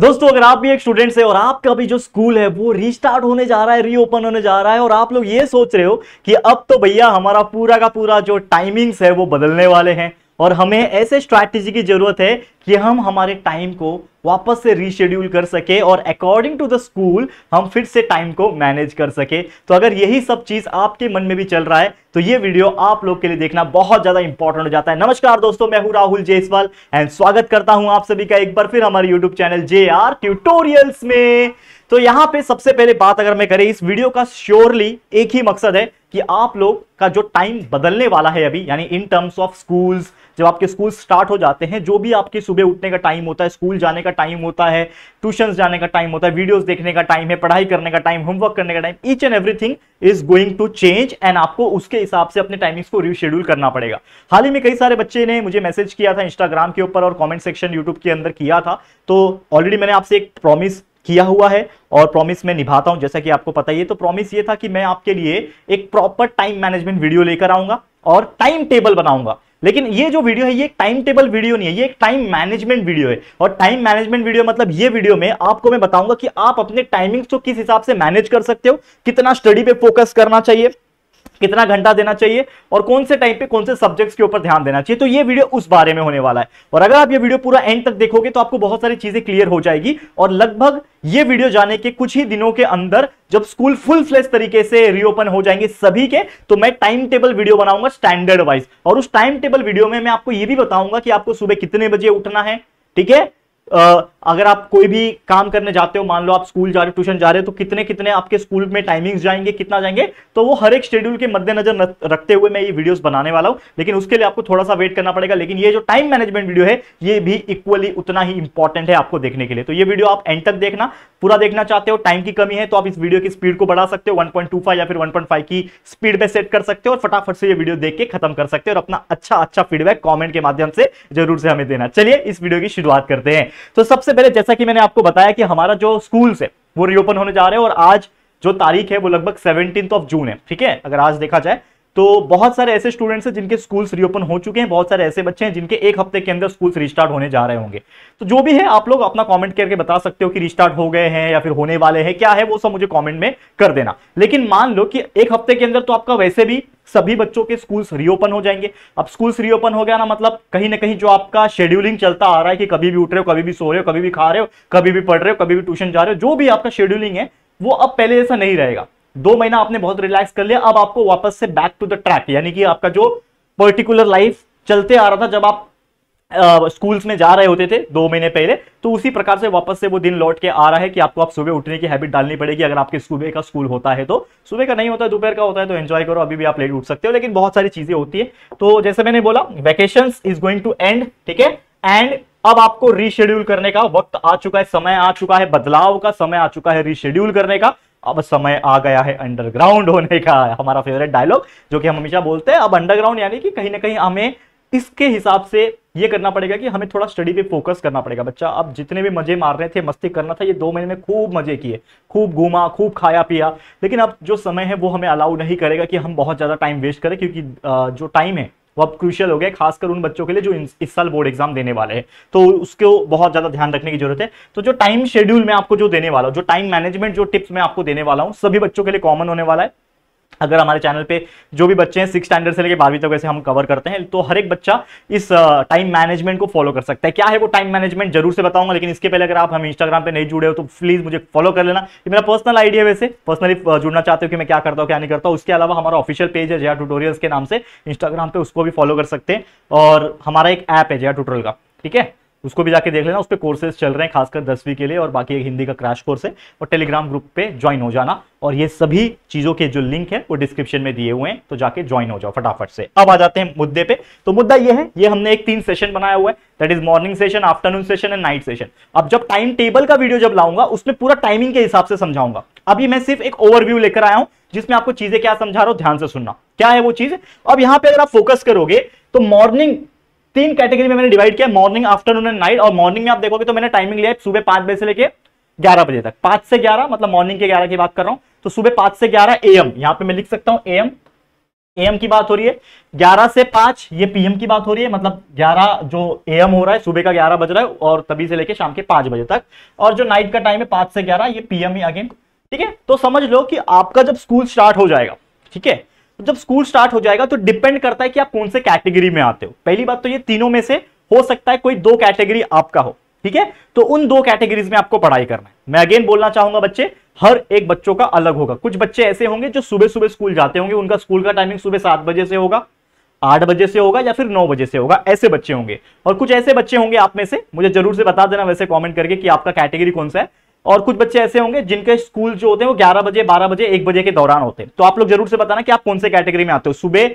दोस्तों अगर आप भी एक स्टूडेंट हैं और आपका भी जो स्कूल है वो रीस्टार्ट होने जा रहा है रीओपन होने जा रहा है और आप लोग ये सोच रहे हो कि अब तो भैया हमारा पूरा का पूरा जो टाइमिंग्स है वो बदलने वाले हैं और हमें ऐसे स्ट्रैटेजी की जरूरत है कि हम हमारे टाइम को वापस से रीशेड्यूल कर सके और अकॉर्डिंग टू द स्कूल हम फिर से टाइम को मैनेज कर सके तो अगर यही सब चीज़ आपके मन में भी चल रहा है तो ये वीडियो आप लोग के लिए देखना बहुत ज़्यादा इंपॉर्टेंट हो जाता है नमस्कार दोस्तों मैं हूं राहुल जयसवाल एंड स्वागत करता हूं आप सभी का एक बार फिर हमारे यूट्यूब चैनल जे आर में तो यहां पर सबसे पहले बात अगर मैं करें इस वीडियो का श्योरली एक ही मकसद है कि आप लोग का जो टाइम बदलने वाला है अभी यानी इन टर्म्स ऑफ स्कूल्स जब आपके स्कूल स्टार्ट हो जाते हैं जो भी आपके सुबह उठने का टाइम होता है स्कूल जाने का टाइम होता है ट्यूशन जाने का टाइम होता है वीडियोज देखने का टाइम है पढ़ाई करने का टाइम होमवर्क करने का time each and everything is going to change and आपको उसके हिसाब से अपने टाइमिंग्स को रिशेड्यूल करना पड़ेगा हाल ही में कई सारे बच्चे ने मुझे मैसेज किया था इंस्टाग्राम के ऊपर और कॉमेंट सेक्शन यूट्यूब के अंदर किया था तो ऑलरेडी मैंने आपसे एक प्रॉमिस किया हुआ है और प्रॉमिस मैं निभाता हूं जैसा कि आपको पता ही है तो प्रॉमिस ये था कि मैं आपके लिए एक प्रॉपर टाइम मैनेजमेंट वीडियो लेकर आऊंगा और टाइम टेबल बनाऊंगा लेकिन ये जो वीडियो है ये एक टाइम टेबल वीडियो नहीं है ये एक टाइम मैनेजमेंट वीडियो है और टाइम मैनेजमेंट वीडियो मतलब ये वीडियो में आपको मैं बताऊंगा कि आप अपने टाइमिंग्स को किस हिसाब से मैनेज कर सकते हो कितना स्टडी पे फोकस करना चाहिए कितना घंटा देना चाहिए और कौन से टाइम पे कौन से सब्जेक्ट्स के ऊपर ध्यान देना चाहिए तो ये वीडियो उस बारे में होने वाला है और अगर आप ये वीडियो पूरा एंड तक देखोगे तो आपको बहुत सारी चीजें क्लियर हो जाएगी और लगभग ये वीडियो जाने के कुछ ही दिनों के अंदर जब स्कूल फुल फ्लेश तरीके से रीओपन हो जाएंगे सभी के तो मैं टाइम टेबल वीडियो बनाऊंगा स्टैंडर्ड वाइज और उस टाइम टेबल वीडियो में मैं आपको ये भी बताऊंगा कि आपको सुबह कितने बजे उठना है ठीक है अगर आप कोई भी काम करने जाते हो मान लो आप स्कूल जा रहे हो ट्यूशन जा रहे हो तो कितने कितने आपके स्कूल में टाइमिंग्स जाएंगे कितना जाएंगे तो वो हर एक शेड्यूल के मद्देनजर रखते हुए मैं ये वीडियोस बनाने वाला हूं लेकिन उसके लिए आपको थोड़ा सा वेट करना पड़ेगा लेकिन ये जो टाइम मैनेजमेंट वीडियो है ये भी इक्वली उतना ही इंपॉर्टेंट है आपको देखने के लिए तो ये वीडियो आप एंड तक देखना पूरा देखना चाहते हो टाइम की कमी है तो आप इस वीडियो की स्पीड को बढ़ा सकते हो वन या फिर वन की स्पीड पर सेट कर सकते हो और फटाफट से ये वीडियो देख के खत्म कर सकते हो और अपना अच्छा अच्छा फीडबैक कॉमेंट के माध्यम से जरूर से हमें देना चलिए इस वीडियो की शुरुआत करते हैं तो सबसे पहले जैसा कि मैंने आपको बताया कि हमारा जो स्कूल्स है वो रीओपन होने जा रहे हैं और आज जो तारीख है वो लगभग सेवनटीन ऑफ जून है ठीक है अगर आज देखा जाए तो बहुत सारे ऐसे स्टूडेंट्स हैं जिनके स्कूल्स रीओपन हो चुके हैं बहुत सारे ऐसे बच्चे हैं जिनके एक हफ्ते के अंदर स्कूल्स रिस्टार्ट होने जा रहे होंगे तो जो भी है आप लोग अपना कमेंट करके बता सकते हो कि रिस्टार्ट हो गए हैं या फिर होने वाले हैं क्या है वो सब मुझे कॉमेंट में कर देना लेकिन मान लो कि एक हफ्ते के अंदर तो आपका वैसे भी सभी बच्चों के स्कूल्स रीओपन हो जाएंगे अब स्कूल्स रीओपन हो गया ना मतलब कहीं ना कहीं जो आपका शेड्यूलिंग चलता आ रहा है कि कभी भी उठ रहे हो कभी भी सो रहे हो कभी भी खा रहे हो कभी भी पढ़ रहे हो कभी भी ट्यूशन जा रहे हो जो भी आपका शेड्यूलिंग है वो अब पहले जैसा नहीं रहेगा दो महीना आपने बहुत रिलैक्स कर लिया अब आपको वापस से बैक टू द ट्रैक यानी कि आपका जो पर्टिकुलर लाइफ चलते आ रहा था जब आप स्कूल्स में जा रहे होते थे दो महीने पहले तो उसी प्रकार से वापस से वो दिन लौट के आ रहा है कि आपको आप सुबह उठने की हैबिट डालनी पड़ेगी अगर आपके सुबह का स्कूल होता है तो सुबह का नहीं होता है दोपहर का होता है तो एंजॉय करो अभी भी आप लेट उठ सकते हो लेकिन बहुत सारी चीजें होती है तो जैसे मैंने बोला vacation is going to end ठीक है एंड अब आपको रीशेड्यूल करने का वक्त आ चुका है समय आ चुका है बदलाव का समय आ चुका है रीशेड्यूल करने का अब समय आ गया है अंडरग्राउंड होने का हमारा फेवरेट डायलॉग जो कि हम हमेशा बोलते हैं अब अंडरग्राउंड यानी कि कहीं ना कहीं हमें इसके हिसाब से ये करना पड़ेगा कि हमें थोड़ा स्टडी पे फोकस करना पड़ेगा बच्चा अब जितने भी मजे मार रहे थे मस्ती करना था ये दो महीने में खूब मजे किए खूब घूमा खूब खाया पिया लेकिन अब जो समय है वो हमें अलाउ नहीं करेगा कि हम बहुत ज़्यादा टाइम वेस्ट करें क्योंकि जो टाइम है वो अब क्रूशियल हो गया खासकर उन बच्चों के लिए जो इस साल बोर्ड एग्जाम देने वाले हैं तो उसको बहुत ज़्यादा ध्यान रखने की जरूरत है तो जो टाइम शेड्यूल में आपको जो देने वाला हूँ जो टाइम मैनेजमेंट जो टिप्स मैं आपको देने वाला हूँ सभी बच्चों के लिए कॉमन होने वाला है अगर हमारे चैनल पे जो भी बच्चे हैं सिक्स स्टैंडर्ड से लेकर बारहवीं तक वैसे हम कवर करते हैं तो हर एक बच्चा इस टाइम मैनेजमेंट को फॉलो कर सकता है क्या है वो टाइम मैनेजमेंट जरूर से बताऊंगा लेकिन इसके पहले अगर आप हम इंस्टाग्राम पे नहीं जुड़े हो तो प्लीज मुझे फॉलो कर लेना ये मेरा पर्सनल आइडिया वैसे पर्सनली जुड़ना चाहते हो कि मैं क्या करता हूँ क्या नहीं करता हूँ उसके अलावा हमारा ऑफिशियल पेज है जया ट्यूटोरियल्स के नाम से इंस्टाग्राम पे उसको भी फॉलो कर सकते हैं और हमारा एक ऐप है जया टूटोरियल का ठीक है उसको भी जाके देख लेना उस पर कोर्सेज चल रहे हैं खासकर दसवीं के लिए और बाकी एक हिंदी का क्रैश कोर्स है और टेलीग्राम ग्रुप पे ज्वाइन हो जाना और ये सभी चीजों के जो लिंक है वो डिस्क्रिप्शन में दिए हुए हैं तो जाके ज्वाइन हो जाओ फटाफट से अब आ जाते हैं मुद्दे पे तो मुद्दा ये है ये हमने एक तीन सेशन बनाया हुआ है that is morning session afternoon session and night session अब जब टाइम टेबल का वीडियो जब लाऊंगा उसमें पूरा टाइमिंग के हिसाब से समझाऊंगा अभी मैं सिर्फ एक ओवरव्यू लेकर आया हूं जिसमें आपको चीजें क्या समझा रहा हूं ध्यान से सुनना क्या है वो चीज अब यहां पे अगर आप फोकस करोगे तो मॉर्निंग तीन कैटेगरी में मैंने डिवाइड किया मॉर्निंग आफ्टरनून एंड नाइट और मॉर्निंग में आप देखोगे तो मैंने टाइमिंग लिया है सुबह पांच बजे से लेकर ग्यारह बजे तक पांच से ग्यारह मतलब मॉर्निंग के ग्यारह की बात कर रहा हूं तो सुबह पांच से ग्यारह एम यहाँ पे मैं लिख सकता हूँ ए एम की बात हो रही है ग्यारह से पांच ये पीएम की बात हो रही है मतलब ग्यारह जो एम हो रहा है सुबह का ग्यारह बज रहा है और तभी से लेके शाम के पांच बजे तक और जो नाइट का टाइम है पांच से ग्यारह ये पीएम ही अगेन ठीक है तो समझ लो कि आपका जब स्कूल स्टार्ट हो जाएगा ठीक है तो जब स्कूल स्टार्ट हो जाएगा तो डिपेंड करता है कि आप कौन से कैटेगरी में आते हो पहली बात तो ये तीनों में से हो सकता है कोई दो कैटेगरी आपका हो ठीक है तो उन दो कैटेगरीज में आपको पढ़ाई करना है मैं अगेन बोलना चाहूंगा बच्चे हर एक बच्चों का अलग होगा कुछ बच्चे ऐसे होंगे जो सुबह सुबह स्कूल जाते होंगे उनका स्कूल का टाइमिंग सुबह सात बजे से होगा आठ बजे से होगा या फिर नौ बजे से होगा ऐसे बच्चे होंगे और कुछ ऐसे बच्चे होंगे आप में से मुझे जरूर से बता देना वैसे कमेंट करके कि आपका कैटेगरी कौन सा है और कुछ बच्चे ऐसे होंगे जिनके स्कूल जो होते हैं वो ग्यारह बजे बारह बजे एक बजे के दौरान होते हैं तो आप लोग जरूर से बताना कि आप कौन से कैटेगरी में आते हो सुबह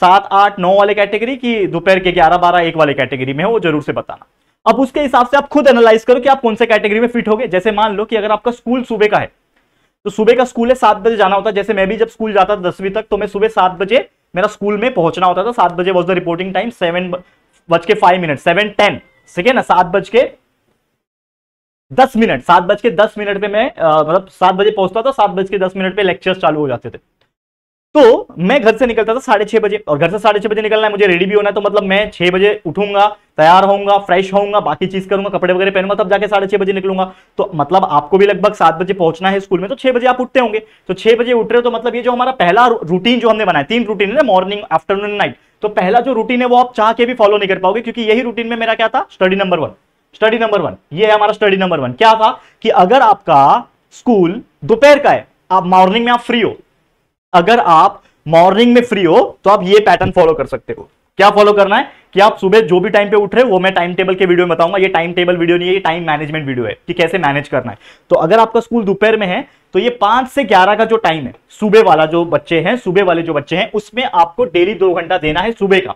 सात आठ नौ वाले कैटेगरी की दोपहर के ग्यारह बारह एक वाले कैटेगरी में हो वो जरूर से बताना अब उसके हिसाब से आप खुद एनालाइज करो कि आप कौन से कैटेगरी में फिट हो जैसे मान लो कि अगर आपका स्कूल सुबह का है तो सुबह का स्कूल है सात बजे जाना होता है जैसे मैं भी जब स्कूल जाता था दसवीं तक तो मैं सुबह सात बजे मेरा स्कूल में पहुंचना होता था सात बजे was the reporting time seven बज के फाइव मिनट सेवन टेन ठीक है ना सात बज के दस मिनट सात बज के दस मिनट पे मैं मतलब सात बजे पहुंचता था सात बज के दस मिनट पे लेक्चर्स चालू हो जाते थे तो मैं घर से निकलता था साढ़े छह बजे और घर से साढ़े छह बजे निकलना है मुझे रेडी भी होना है तो मतलब मैं छह बजे उठूंगा तैयार होऊंगा फ्रेश होऊंगा बाकी चीज करूंगा कपड़े वगैरह पहनूंगा तब जाके साढ़े छह बजे निकलूंगा तो मतलब आपको भी लगभग सात बजे पहुंचना है स्कूल में तो छह बजे आप उठते होंगे तो छह बजे उठ रहे हो तो मतलब ये जो हमारा पहला रूटीन जो हमने बनाया तीन रूटीन है ना मॉर्निंग आफ्टरनून नाइट तो पहला जो रूटीन है वो आप चाह के भी फॉलो नहीं कर पाओगे क्योंकि यही रूटीन में मेरा क्या था study number one study number one ये है हमारा स्टडी नंबर वन क्या था कि अगर आपका स्कूल दोपहर का है आप मॉर्निंग में आप फ्री हो अगर आप मॉर्निंग में फ्री हो तो आप ये पैटर्न फॉलो कर सकते हो क्या फॉलो करना है कि आप सुबह जो भी टाइम पे उठ रहे हो वो मैं टाइम टेबल के वीडियो में बताऊंगा ये टाइम टेबल वीडियो नहीं है ये टाइम मैनेजमेंट वीडियो है कि कैसे मैनेज करना है तो अगर आपका स्कूल दोपहर में है तो ये पांच से ग्यारह का जो टाइम है सुबह वाला जो बच्चे हैं सुबह वाले जो बच्चे हैं उसमें आपको डेली दो घंटा देना है सुबह का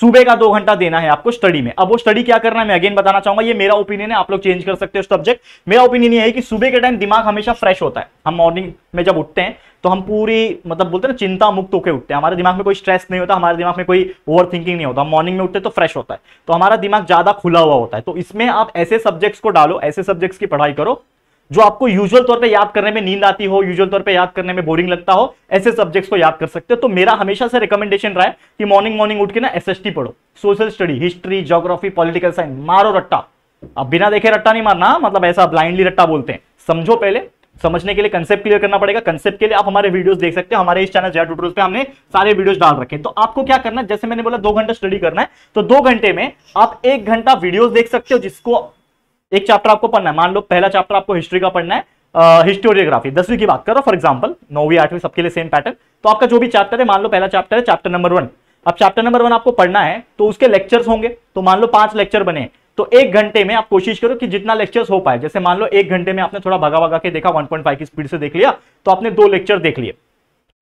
सुबह का दो घंटा देना है आपको स्टडी में अब वो स्टडी क्या करना है मैं अगेन बताना चाहूंगा ये मेरा ओपिनियन है आप लोग चेंज कर सकते हो सब्जेक्ट मेरा ओपिनियन ये है कि सुबह के टाइम दिमाग हमेशा फ्रेश होता है हम मॉर्निंग में जब उठते हैं तो हम पूरी मतलब बोलते हैं ना चिंता मुक्त होकर उठते हैं हमारे दिमाग में कोई स्ट्रेस नहीं होता हमारे दिमाग में कोई ओवर थिंकिंग नहीं होता हम मॉर्निंग में उठते तो फ्रेश होता है तो हमारा दिमाग ज्यादा खुला हुआ होता है तो इसमें आप ऐसे सब्जेक्ट्स को डालो ऐसे सब्जेक्ट्स की पढ़ाई करो जो आपको यूजुअल तौर पे याद करने में नींद आती हो यूजुअल तौर पे याद करने में बोरिंग लगता हो ऐसे सब्जेक्ट्स को याद कर सकते हो तो मेरा हमेशा से रिकमेंडेशन रहा है कि मॉर्निंग मॉर्निंग उठ के ना एस पढ़ो social study history geography political science मारो रट्टा अब बिना देखे रट्टा नहीं मारना मतलब ऐसा ब्लाइंडली रट्टा बोलते हैं समझो पहले समझने के लिए कंसेप्ट क्लियर करना पड़ेगा कंसेप्ट के लिए आप हमारे वीडियोस देख सकते हो हमारे इस चैनल जैट पे हमने सारे वीडियोस डाल रखे हैं तो आपको क्या करना है जैसे मैंने बोला दो घंटा स्टडी करना है तो दो घंटे में आप एक घंटा वीडियोस देख सकते हो जिसको एक चैप्टर आपको पढ़ना है मान लो पहला चैप्टर आपको हिस्ट्री का पढ़ना है हिस्टोरियोग्राफी uh, दसवीं की बात करो फॉर एग्जाम्पल नौवीं आठवीं सबके लिए सेम पैटर्न तो आपका जो भी चैप्टर है मान लो पहला चैप्टर है चैप्टर नंबर वन अब चैप्टर नंबर वन आपको पढ़ना है तो उसके लेक्चर्स होंगे तो मान लो पांच लेक्चर बने तो एक घंटे में आप कोशिश करो कि जितना लेक्चर्स हो पाए जैसे मान लो एक घंटे में आपने थोड़ा भगा भगा के देखा 1.5 की स्पीड से देख लिया तो आपने दो लेक्चर देख लिए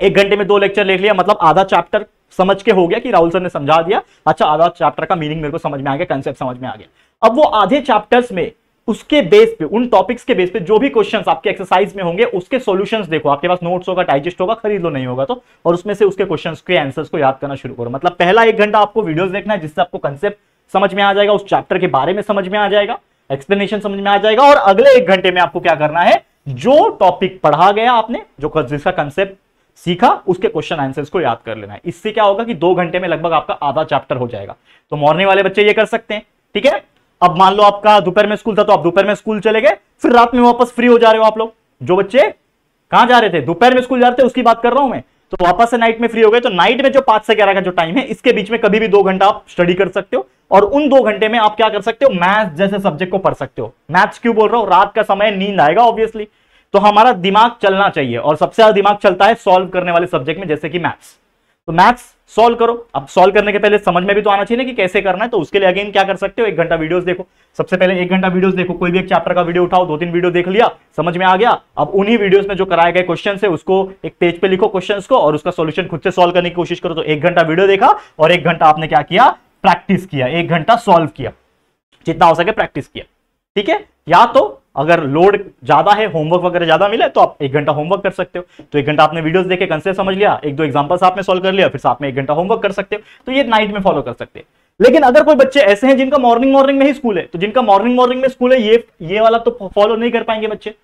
एक घंटे में दो लेक्चर देख लिया मतलब आधा चैप्टर समझ के हो गया कि राहुल सर ने समझा दिया अच्छा आधा चैप्टर का मीनिंग मेरे को समझ में आ गया कंसेप्ट समझ में आ गया अब वो आधे चैप्टर्स में उसके बेस पे उन टॉपिक्स के बेस पे जो भी क्वेश्चंस आपके एक्सरसाइज में होंगे उसके सॉल्यूशंस देखो आपके पास नोट्स होगा डाइजेस्ट होगा खरीद लो नहीं होगा तो और उसमें से उसके क्वेश्चंस के आंसर्स को याद करना शुरू करो मतलब पहला एक घंटा आपको वीडियोस देखना है जिससे आपको कंसेप्ट समझ में आ जाएगा उस चैप्टर के बारे में समझ में आ जाएगा एक्सप्लेनेशन समझ में आ जाएगा और अगले एक घंटे में आपको क्या करना है जो टॉपिक पढ़ा गया आपने जो जिसका कंसेप्ट सीखा उसके क्वेश्चन आंसर्स को याद कर लेना है इससे क्या होगा कि दो घंटे में लगभग आपका आधा चैप्टर हो जाएगा तो मॉर्निंग वाले बच्चे ये कर सकते हैं ठीक है अब मान लो आपका दोपहर में स्कूल था तो आप दोपहर में स्कूल चले गए फिर रात में वापस फ्री हो जा रहे हो आप लोग जो बच्चे कहां जा रहे थे दोपहर में स्कूल जा रहे थे उसकी बात कर रहा हूं मैं तो वापस से नाइट में फ्री हो गए तो नाइट में जो पांच से ग्यारह का जो टाइम है इसके बीच में कभी भी दो घंटा आप स्टडी कर सकते हो और उन दो घंटे में आप क्या कर सकते हो मैथ जैसे सब्जेक्ट को पढ़ सकते हो मैथ्स क्यों बोल रहा हूं रात का समय नींद आएगा ऑब्वियसली तो हमारा दिमाग चलना चाहिए और सबसे ज्यादा दिमाग चलता है सॉल्व करने वाले सब्जेक्ट में जैसे कि मैथ्स तो मैथ्स सॉल्व करो अब सॉल्व करने के पहले समझ में भी तो आना चाहिए ना कि कैसे करना है तो उसके लिए अगेन क्या कर सकते हो एक घंटा वीडियोस देखो सबसे पहले एक घंटा वीडियोस देखो कोई भी एक चैप्टर का वीडियो उठाओ दो तीन वीडियो देख लिया समझ में आ गया अब उन्हीं वीडियोस में जो कराए गए क्वेश्चन है उसको एक पेज पे लिखो क्वेश्चन को और उसका सोल्यूशन खुद से सोल्व करने की कोशिश करो तो एक घंटा वीडियो देखा और एक घंटा आपने क्या किया प्रैक्टिस किया एक घंटा सॉल्व किया जितना हो सके प्रैक्टिस किया ठीक है या तो अगर लोड ज्यादा है होमवर्क वगैरह ज्यादा मिला तो आप एक घंटा होमवर्क कर सकते हो तो एक घंटा आपने वीडियोस देखे कंसेप्ट समझ लिया एक दो एग्जांपल्स आपने सॉल्व कर लिया फिर साथ में एक घंटा होमवर्क कर सकते हो तो ये नाइट में फॉलो कर सकते हैं लेकिन अगर कोई बच्चे ऐसे हैं जिनका मॉर्निंग मॉर्निंग में ही स्कूल है तो जिनका मॉर्निंग मॉर्निंग में स्कूल है ये ये वाला तो फॉलो नहीं कर पाएंगे बच्चे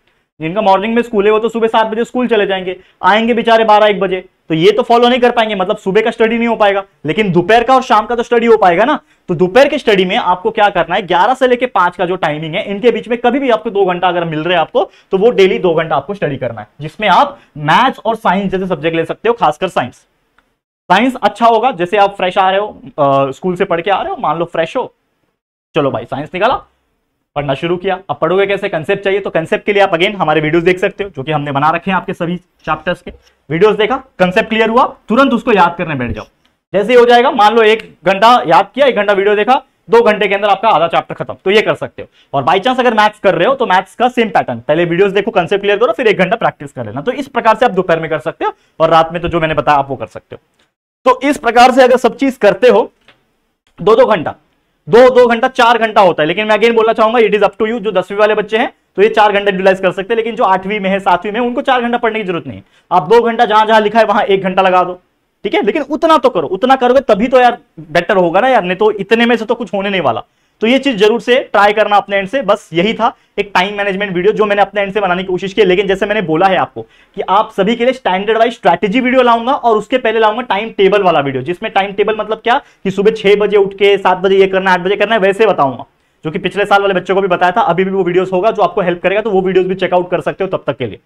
जिनका मॉर्निंग में स्कूल है वो तो सुबह सात बजे स्कूल चले जाएंगे आएंगे बेचारे बारह एक बजे तो ये तो फॉलो नहीं कर पाएंगे मतलब सुबह का स्टडी नहीं हो पाएगा लेकिन दोपहर का और शाम का तो स्टडी हो पाएगा ना तो दोपहर के स्टडी में आपको क्या करना है ग्यारह से लेकर पांच का जो टाइमिंग है इनके बीच में कभी भी आपको दो घंटा अगर मिल रहे हैं आपको तो वो डेली दो घंटा आपको स्टडी करना है जिसमें आप मैथ्स और साइंस जैसे सब्जेक्ट ले सकते हो खासकर साइंस साइंस अच्छा होगा जैसे आप फ्रेश आ रहे हो स्कूल से पढ़ के आ रहे हो मान लो फ्रेश हो चलो भाई साइंस निकाला पढ़ना शुरू किया अब पढ़ोगे कैसे कंसेप्ट चाहिए तो कंसेप्ट के लिए आप अगेन हमारे वीडियोस देख सकते हो जो कि हमने बना रखे हैं आपके सभी चैप्टर्स के वीडियोस देखा कंसेप्ट क्लियर हुआ तुरंत उसको याद करने बैठ जाओ जैसे हो जाएगा मान लो एक घंटा याद किया एक घंटा वीडियो देखा दो घंटे के अंदर आपका आधा चैप्टर खत्म तो ये कर सकते हो और बाई चांस अगर मैथ्स कर रहे हो तो मैथ्स का सेम पैटर्न पहले वीडियोस देखो कंसेप्ट क्लियर करो फिर एक घंटा प्रैक्टिस कर लेना तो इस प्रकार से आप दोपहर में कर सकते हो और रात में तो जो मैंने बताया आप वो कर सकते हो तो इस प्रकार से अगर सब चीज करते हो दो दो घंटा दो दो घंटा चार घंटा होता है लेकिन मैं अगेन बोलना चाहूंगा it is up to you जो दसवीं वाले बच्चे हैं तो ये चार घंटा यूटिलाइज कर सकते हैं लेकिन जो आठवीं में है सातवीं में उनको चार घंटा पढ़ने की जरूरत नहीं आप दो घंटा जहां जहां लिखा है वहां एक घंटा लगा दो ठीक है लेकिन उतना तो करो उतना करोगे तभी तो यार बेटर होगा ना यार नहीं तो इतने में से तो कुछ होने नहीं वाला तो ये चीज जरूर से ट्राई करना अपने एंड से बस यही था एक टाइम मैनेजमेंट वीडियो जो मैंने अपने एंड से बनाने की कोशिश की लेकिन जैसे मैंने बोला है आपको कि आप सभी के लिए स्टैंडर्ड वाइज स्ट्रैटेजी वीडियो लाऊंगा और उसके पहले लाऊंगा टाइम टेबल वाला वीडियो जिसमें टाइम टेबल मतलब क्या कि सुबह छह बजे उठ के सात बजे ये करना आठ बजे करना है वैसे बताऊंगा जो कि पिछले साल वाले बच्चों को भी बताया था अभी भी वो वीडियोस होगा जो आपको हेल्प करेगा तो वो वीडियोस भी चेकआउट कर सकते हो तब तक के लिए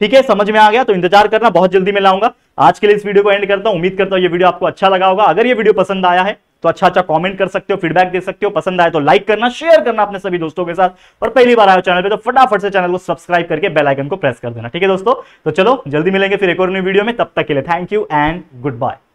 ठीक है समझ में आ गया तो इंतजार करना बहुत जल्दी मैं लाऊंगा आज के लिए इस वीडियो को एंड करता हूं उम्मीद करता हूं ये वीडियो आपको अच्छा लगा होगा अगर ये वीडियो पसंद आया है तो अच्छा अच्छा कमेंट कर सकते हो फीडबैक दे सकते हो पसंद आए तो लाइक करना शेयर करना अपने सभी दोस्तों के साथ और पहली बार आए चैनल पे तो फटाफट से चैनल को सब्सक्राइब करके बेल आइकन को प्रेस कर देना ठीक है दोस्तों तो चलो जल्दी मिलेंगे फिर एक और न्यू वीडियो में तब तक के लिए thank you and good bye